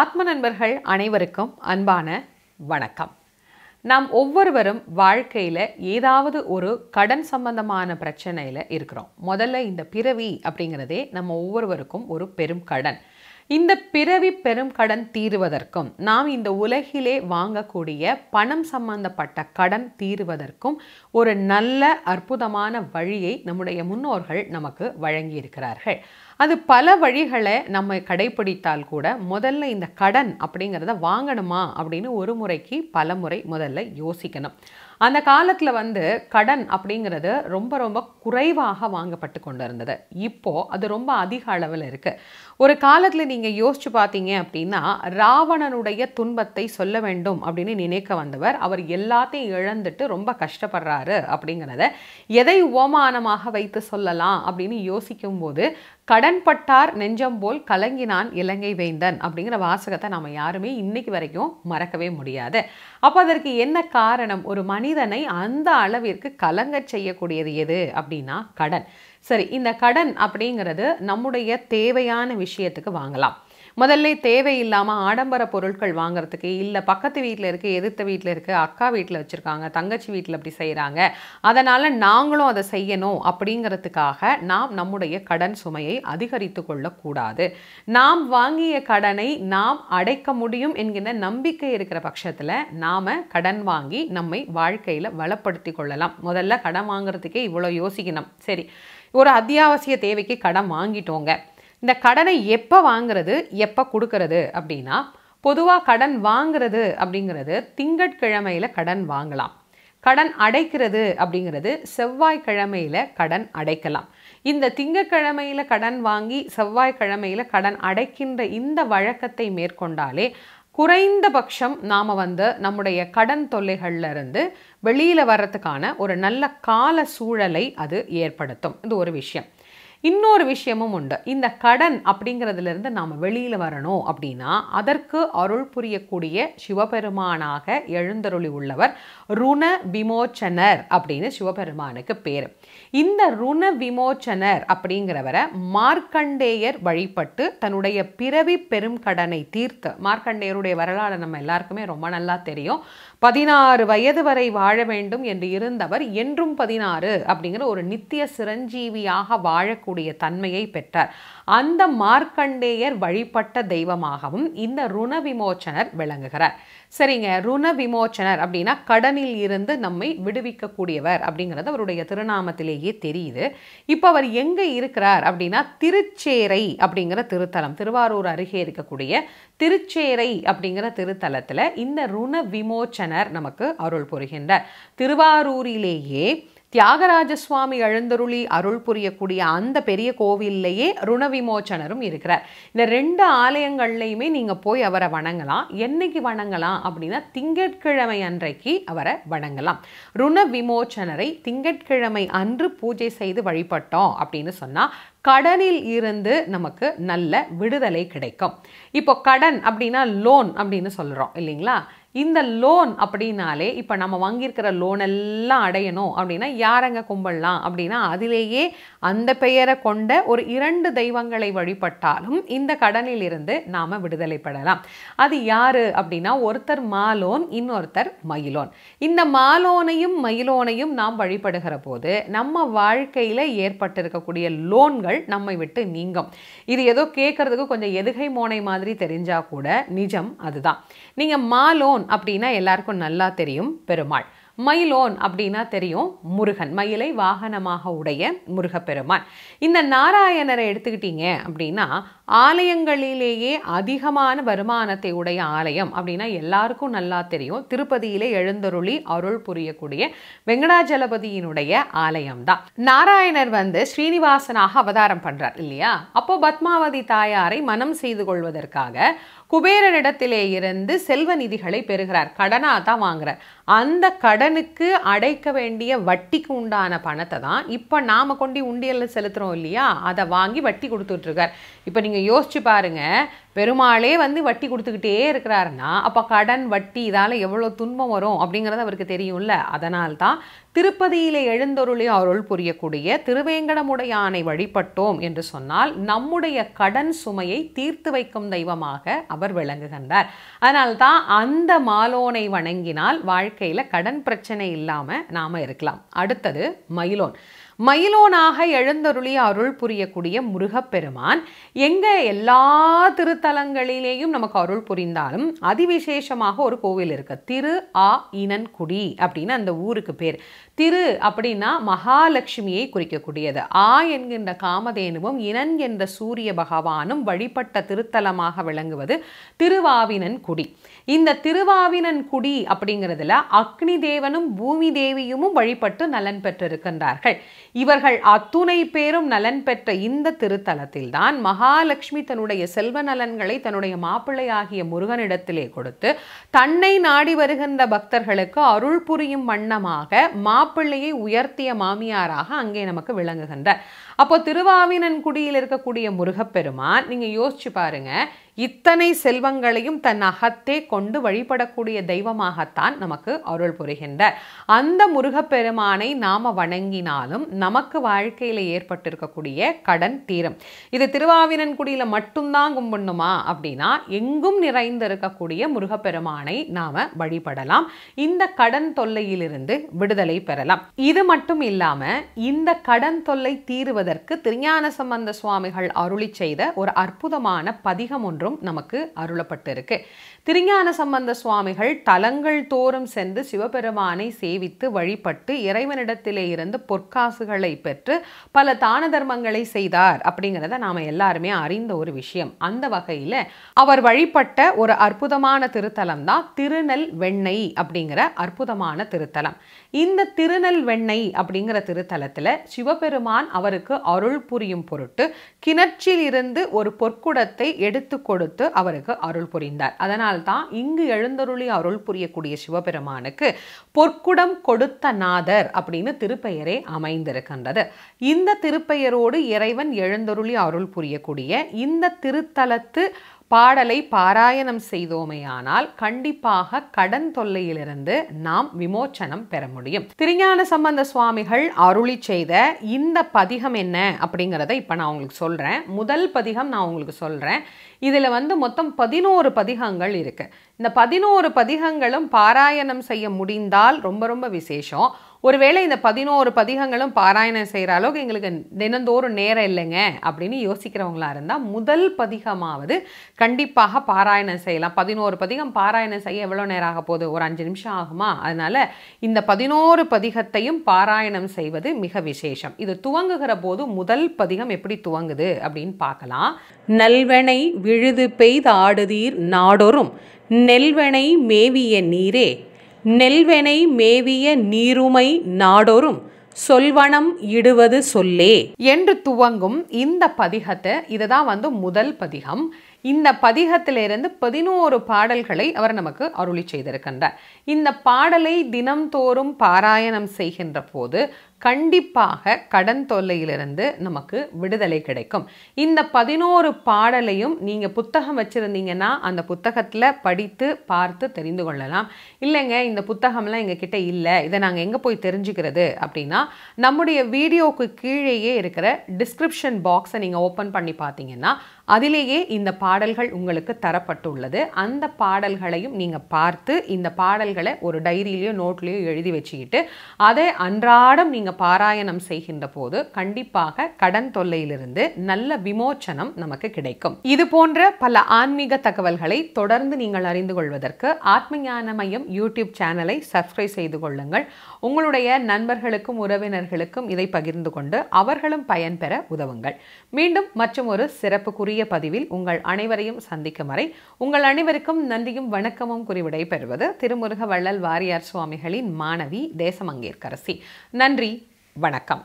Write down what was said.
ஆத்ம நண்பர்கள் அனைவருக்கும் அன்பான வணக்கம் நாம் ஒவ்வொருவரும் வாழ்க்கையில் ஏதாவது ஒரு கடன் சம்பந்தமான பிரச்சனையில் இருக்கிறோம் முதல்ல இந்த பிறவி அப்படிங்கிறதே நம்ம ஒவ்வொருவருக்கும் ஒரு பெரும் கடன் இந்த பிறவி பெரும் கடன் தீருவதற்கும் நாம் இந்த உலகிலே வாங்கக்கூடிய பணம் சம்பந்தப்பட்ட கடன் தீருவதற்கும் ஒரு நல்ல அற்புதமான வழியை நம்முடைய முன்னோர்கள் நமக்கு வழங்கியிருக்கிறார்கள் அது பல வழிகளை நம்ம கடைபிடித்தால் கூட முதல்ல இந்த கடன் அப்படிங்கிறத வாங்கணுமா அப்படின்னு ஒரு முறைக்கு பல முறை முதல்ல யோசிக்கணும் அந்த காலத்தில் வந்து கடன் அப்படிங்கிறது ரொம்ப ரொம்ப குறைவாக வாங்கப்பட்டு கொண்டு இருந்தது இப்போது அது ரொம்ப அதிக அளவில் இருக்குது ஒரு காலத்தில் நீங்கள் யோசிச்சு பார்த்தீங்க அப்படின்னா ராவணனுடைய துன்பத்தை சொல்ல வேண்டும் அப்படின்னு நினைக்க வந்தவர் அவர் எல்லாத்தையும் இழந்துட்டு ரொம்ப கஷ்டப்படுறாரு அப்படிங்கிறத எதை ஓமானமாக வைத்து சொல்லலாம் அப்படின்னு யோசிக்கும்போது கடன்பட்டார் நெஞ்சம் போல் கலங்கினான் இலங்கை வேந்தன் அப்படிங்கிற வாசகத்தை நம்ம யாருமே இன்னைக்கு வரைக்கும் மறக்கவே முடியாது அப்போ அதற்கு என்ன காரணம் ஒரு மனிதனை அந்த அளவிற்கு கலங்க செய்யக்கூடியது எது அப்படின்னா கடன் சரி இந்த கடன் அப்படிங்கிறது நம்முடைய தேவையான விஷயத்துக்கு வாங்கலாம் முதல்ல தேவையில்லாமல் ஆடம்பர பொருட்கள் வாங்குறதுக்கு இல்லை பக்கத்து வீட்டில் இருக்கு எதிர்த்த வீட்டில் இருக்கு அக்கா வீட்டில் வச்சுருக்காங்க தங்கச்சி வீட்டில் அப்படி செய்கிறாங்க அதனால் நாங்களும் அதை செய்யணும் அப்படிங்கிறதுக்காக நாம் நம்முடைய கடன் சுமையை அதிகரித்து கொள்ளக்கூடாது நாம் வாங்கிய கடனை நாம் அடைக்க முடியும் என்கிற நம்பிக்கை இருக்கிற பட்சத்தில் நாம் கடன் வாங்கி நம்மை வாழ்க்கையில் வளப்படுத்தி கொள்ளலாம் முதல்ல கடன் வாங்குறதுக்கே இவ்வளோ யோசிக்கணும் சரி ஒரு அத்தியாவசிய தேவைக்கு கடன் வாங்கிட்டோங்க இந்த கடனை எப்போ வாங்கிறது எப்போ கொடுக்கறது அப்படின்னா பொதுவாக கடன் வாங்கிறது அப்படிங்கிறது திங்கட்கிழமையில் கடன் வாங்கலாம் கடன் அடைக்கிறது அப்படிங்கிறது செவ்வாய்க்கிழமையில் கடன் அடைக்கலாம் இந்த திங்கக்கிழமையில் கடன் வாங்கி செவ்வாய்க்கிழமையில் கடன் அடைக்கின்ற இந்த வழக்கத்தை மேற்கொண்டாலே குறைந்தபட்சம் நாம் வந்து நம்முடைய கடன் தொல்லைகள்லேருந்து வெளியில் வர்றதுக்கான ஒரு நல்ல கால சூழலை அது ஏற்படுத்தும் இது ஒரு விஷயம் இன்னொரு விஷயமும் உண்டு இந்த கடன் அப்படிங்கிறதுலேருந்து நாம் வெளியில் வரணும் அப்படின்னா அதற்கு அருள் புரியக்கூடிய சிவபெருமானாக எழுந்தருளி உள்ளவர் ருண விமோச்சனர் அப்படின்னு சிவபெருமானுக்கு பேர் இந்த ருண விமோச்சனர் அப்படிங்கிறவரை மார்க்கண்டேயர் வழிபட்டு தன்னுடைய பிறவி பெரும் கடனை தீர்த்து மார்க்கண்டேயருடைய வரலாறு நம்ம எல்லாருக்குமே ரொம்ப நல்லா தெரியும் பதினாறு வயது வரை வாழ வேண்டும் என்று இருந்தவர் என்றும் பதினாறு அப்படிங்கிற ஒரு நித்திய சிரஞ்சீவியாக வாழக்கூடிய தன்மையை பெற்றார் அந்த மார்க்கண்டேயர் வழிபட்ட தெய்வமாகவும் இந்த ருண விமோச்சனர் விளங்குகிறார் சரிங்க ருண விமோச்சனர் அப்படின்னா கடனில் இருந்து நம்மை விடுவிக்கக்கூடியவர் அப்படிங்கிறது அவருடைய திருநாமத்திலேயே தெரியுது இப்போ அவர் எங்கே இருக்கிறார் அப்படின்னா திருச்சேரை அப்படிங்கிற திருத்தலம் திருவாரூர் அருகே இருக்கக்கூடிய திருச்சேரை அப்படிங்கிற திருத்தலத்தில் இந்த ருண விமோச்சனர் நமக்கு அருள் புரிகின்றார் திருவாரூரிலேயே தியாகராஜ சுவாமி எழுந்தருளி அருள் புரியக்கூடிய அந்த பெரிய கோவில்லையே ருண விமோச்சனரும் இருக்கிறார் இந்த ரெண்டு ஆலயங்கள்லையுமே நீங்கள் போய் அவரை வணங்கலாம் என்னைக்கு வணங்கலாம் அப்படின்னா திங்கட்கிழமை அன்றைக்கு அவரை வணங்கலாம் ருண விமோச்சனரை திங்கட்கிழமை அன்று பூஜை செய்து வழிபட்டோம் அப்படின்னு சொன்னால் கடனில் இருந்து நமக்கு நல்ல விடுதலை கிடைக்கும் இப்போ கடன் அப்படின்னா லோன் அப்படின்னு சொல்கிறோம் இல்லைங்களா இந்த லோன் அப்படின்னாலே இப்போ நம்ம வாங்கியிருக்கிற லோன் எல்லாம் அடையணும் அப்படின்னா யாரங்க கும்பிடலாம் அப்படின்னா அதிலேயே அந்த பெயரை கொண்ட ஒரு இரண்டு தெய்வங்களை வழிபட்டாலும் இந்த கடனிலிருந்து நாம் விடுதலை பெறலாம் அது யார் அப்படின்னா ஒருத்தர் மாலோன் இன்னொருத்தர் மயிலோன் இந்த மாலோனையும் மயிலோனையும் நாம் வழிபடுகிற போது நம்ம வாழ்க்கையில் ஏற்பட்டிருக்கக்கூடிய லோன்கள் நம்மை விட்டு நீங்கும் இது ஏதோ கேட்குறதுக்கு கொஞ்சம் எதுகை மோனை மாதிரி தெரிஞ்சால் கூட நிஜம் அதுதான் நீங்கள் மாலோன் மயிலோன் அப்படின்னா எல்லாருக்கும் நல்லா தெரியும் பெருமாள் மயிலோன் அப்படின்னா தெரியும் முருகன் மயிலை வாகனமாக உடைய முருகப்பெருமான் இந்த நாராயணரை எடுத்துக்கிட்டீங்க அப்படின்னா ஆலயங்களிலேயே அதிகமான வருமானத்தை உடைய ஆலயம் அப்படின்னா எல்லாருக்கும் நல்லா தெரியும் திருப்பதியிலே எழுந்தருளி அருள் புரியக்கூடிய வெங்கடாஜலபதியினுடைய ஆலயம்தான் நாராயணர் வந்து ஸ்ரீனிவாசனாக அவதாரம் பண்றார் இல்லையா அப்போ பத்மாவதி தாயாரை மனம் செய்து கொள்வதற்காக குபேரனிடத்திலே இருந்து செல்வ நிதிகளை பெறுகிறார் கடனாக தான் வாங்குறார் அந்த கடனுக்கு அடைக்க வேண்டிய வட்டிக்கு உண்டான பணத்தை தான் இப்போ நாம் கொண்டு உண்டியலில் செலுத்துகிறோம் இல்லையா அதை வாங்கி வட்டி கொடுத்துட்ருக்கார் இப்போ நீங்கள் யோசிச்சு பாருங்கள் பெருமாளே வந்து வட்டி கொடுத்துக்கிட்டே இருக்கிறாருன்னா அப்போ கடன் வட்டி இதால் எவ்வளோ துன்பம் வரும் அப்படிங்கிறது அவருக்கு தெரியும்ல அதனால்தான் திருப்பதியில் எழுந்தொருளே அருள் புரியக்கூடிய திருவேங்கடமுடையானை வழிபட்டோம் என்று சொன்னால் நம்முடைய கடன் சுமையை தீர்த்து வைக்கும் தெய்வமாக அவர் விளங்குகின்றார் அதனால்தான் அந்த மாலோனை வணங்கினால் வாழ்க்கையில் கடன் பிரச்சனை இல்லாமல் நாம் இருக்கலாம் அடுத்தது மயிலோன் மயிலோனாக எழுந்தருளி அருள் புரியக்கூடிய முருகப்பெருமான் எங்கே எல்லா திருத்தலங்களிலேயும் நமக்கு அருள் புரிந்தாலும் அதிவிசேஷமாக ஒரு கோவில் இருக்கு திரு ஆ இனன்குடி அப்படின்னு அந்த ஊருக்கு பேர் திரு அப்படின்னா மகாலட்சுமியை குறிக்கக்கூடியது ஆ என்கின்ற காமதேனுவும் இனன் என்ற சூரிய பகவானும் வழிபட்ட திருத்தலமாக விளங்குவது திருவாவினன் குடி இந்த திருவாவினன் குடி அப்படிங்கிறதுல அக்னி தேவனும் பூமி தேவியும் வழிபட்டு நலன் பெற்றிருக்கின்றார்கள் இவர்கள் அத்துணை பேரும் நலன் பெற்ற இந்த திருத்தலத்தில்தான் மகாலட்சுமி தன்னுடைய செல்வ நலன்களை தன்னுடைய மாப்பிள்ளை ஆகிய முருகனிடத்திலே கொடுத்து தன்னை நாடி வருகின்ற பக்தர்களுக்கு அருள் புரியும் வண்ணமாக மாப்பிள்ளையை உயர்த்திய மாமியாராக அங்கே நமக்கு விளங்குகின்றார் அப்போ திருவாவினன்குடியில் இருக்கக்கூடிய முருகப்பெருமான் நீங்கள் யோசிச்சு பாருங்க இத்தனை செல்வங்களையும் தன் அகத்தே கொண்டு வழிபடக்கூடிய தெய்வமாகத்தான் நமக்கு அருள் புரிகின்றார் அந்த முருகப்பெருமானை நாம் வணங்கினாலும் நமக்கு வாழ்க்கையில் ஏற்பட்டிருக்கக்கூடிய கடன் தீரும் இது திருவாவினன்குடியில் மட்டும்தான் கும்பிடணுமா அப்படின்னா எங்கும் நிறைந்திருக்கக்கூடிய முருகப்பெருமானை நாம் வழிபடலாம் இந்த கடன் தொல்லையிலிருந்து விடுதலை பெறலாம் இது மட்டும் இல்லாமல் இந்த கடன் தொல்லை தீருவதற்கு என்பதற்கு திருஞான சம்பந்த சுவாமிகள் அருளி செய்த ஒரு அற்புதமான பதிகம் ஒன்றும் நமக்கு அருளப்பட்டிருக்கு திருஞான சம்பந்த சுவாமிகள் தலங்கள் தோறும் சென்று சிவபெருமானை சேவித்து வழிபட்டு இறைவனிடத்திலே இருந்து பொற்காசுகளை பெற்று பல தான தர்மங்களை செய்தார் அப்படிங்கிறத நாம் எல்லாருமே அறிந்த ஒரு விஷயம் அந்த வகையில் அவர் வழிபட்ட ஒரு அற்புதமான திருத்தலம் தான் திருநெல் வெண்ணெய் அப்படிங்கிற அற்புதமான திருத்தலம் இந்த திருநெல் வெண்ணெய் அப்படிங்கிற திருத்தலத்தில் சிவபெருமான் அவருக்கு அவருக்கு அருள் புரியும் பொருட்டு கிணற்றில் இருந்து ஒரு பொற்குடத்தை எடுத்து கொடுத்து அவருக்கு அருள் புரிந்தார் அதனால்தான் இங்கு எழுந்தருளி அருள் புரியக்கூடிய சிவபெருமானுக்கு பொற்குடம் கொடுத்த நாதர் அப்படின்னு திருப்பெயரே அமைந்திருக்கின்றது இந்த திருப்பெயரோடு இறைவன் எழுந்தருளி அருள் புரியக்கூடிய இந்த திருத்தலத்து பாடலை பாராயணம் செய்தோமேயானால் கண்டிப்பாக கடன் தொல்லையிலிருந்து நாம் விமோச்சனம் பெற முடியும் திருஞான சம்பந்த சுவாமிகள் அருளி செய்த இந்த பதிகம் என்ன அப்படிங்கிறத இப்போ நான் உங்களுக்கு சொல்கிறேன் முதல் பதிகம் நான் உங்களுக்கு சொல்கிறேன் இதில் வந்து மொத்தம் பதினோரு பதிகங்கள் இருக்குது இந்த பதினோரு பதிகங்களும் பாராயணம் செய்ய முடிந்தால் ரொம்ப ரொம்ப விசேஷம் ஒருவேளை இந்த பதினோரு பதிகங்களும் பாராயணம் செய்கிற அளவுக்கு எங்களுக்கு தினந்தோறும் நேரம் இல்லைங்க அப்படின்னு யோசிக்கிறவங்களா இருந்தால் முதல் பதிகமாவது கண்டிப்பாக பாராயணம் செய்யலாம் பதினோரு பதிகம் பாராயணம் செய்ய எவ்வளோ நேரம் ஆக போகுது ஒரு அஞ்சு நிமிஷம் ஆகுமா அதனால் இந்த பதினோரு பதிகத்தையும் பாராயணம் செய்வது மிக விசேஷம் இது துவங்குகிற போது முதல் பதிகம் எப்படி துவங்குது அப்படின்னு பார்க்கலாம் நல்வனை விழுது பெய்தாடுதீர் நாடொரும் நெல்வனை மேவிய நீரே நெல்வெனை மேவிய நீருமை நாடொரும் சொல்வனம் இடுவது சொல்லே என்று துவங்கும் இந்த பதிகத்தை இதுதான் வந்து முதல் பதிகம் இந்த பதிகத்திலிருந்து பதினோரு பாடல்களை அவர் நமக்கு அருளி செய்திருக்கின்றார் இந்த பாடலை தினம்தோறும் பாராயணம் செய்கின்ற போது கண்டிப்பாக கடன் தொல்லையிலிருந்து நமக்கு விடுதலை கிடைக்கும் இந்த பதினோரு பாடலையும் நீங்கள் புத்தகம் வச்சுருந்தீங்கன்னா அந்த புத்தகத்தில் படித்து பார்த்து தெரிந்து கொள்ளலாம் இல்லைங்க இந்த புத்தகம்லாம் எங்ககிட்ட இல்லை இதை நாங்கள் எங்கே போய் தெரிஞ்சுக்கிறது அப்படின்னா நம்முடைய வீடியோவுக்கு கீழேயே இருக்கிற டிஸ்கிரிப்ஷன் பாக்ஸை நீங்கள் ஓப்பன் பண்ணி பார்த்தீங்கன்னா அதிலேயே இந்த பாடல்கள் உங்களுக்கு தரப்பட்டுள்ளது அந்த பாடல்களையும் நீங்கள் பார்த்து இந்த பாடல்களை ஒரு டைரியிலையோ நோட்லேயோ எழுதி வச்சுக்கிட்டு அதை அன்றாடம் நீங்கள் நீங்கள் பாராயணம் செய்கின்ற போது கண்டிப்பாக கடன் தொல்லையிலிருந்து நல்ல விமோச்சனம் நமக்கு கிடைக்கும் இது போன்ற பல ஆன்மீக தகவல்களை தொடர்ந்து நீங்கள் அறிந்து கொள்வதற்கு ஆத்மஞான மையம் யூடியூப் சேனலை சப்ஸ்கிரைப் செய்து கொள்ளுங்கள் உங்களுடைய நண்பர்களுக்கும் உறவினர்களுக்கும் இதை பகிர்ந்து கொண்டு அவர்களும் பயன்பெற உதவுங்கள் மீண்டும் மற்றும் ஒரு சிறப்புக்குரிய பதிவில் உங்கள் அனைவரையும் சந்திக்கும் வரை உங்கள் அனைவருக்கும் நன்றியும் வணக்கமும் குறிவிடை பெறுவது திருமுருக வள்ளல் வாரியார் சுவாமிகளின் மாணவி தேசமங்கேற்கரசி நன்றி வணக்கம்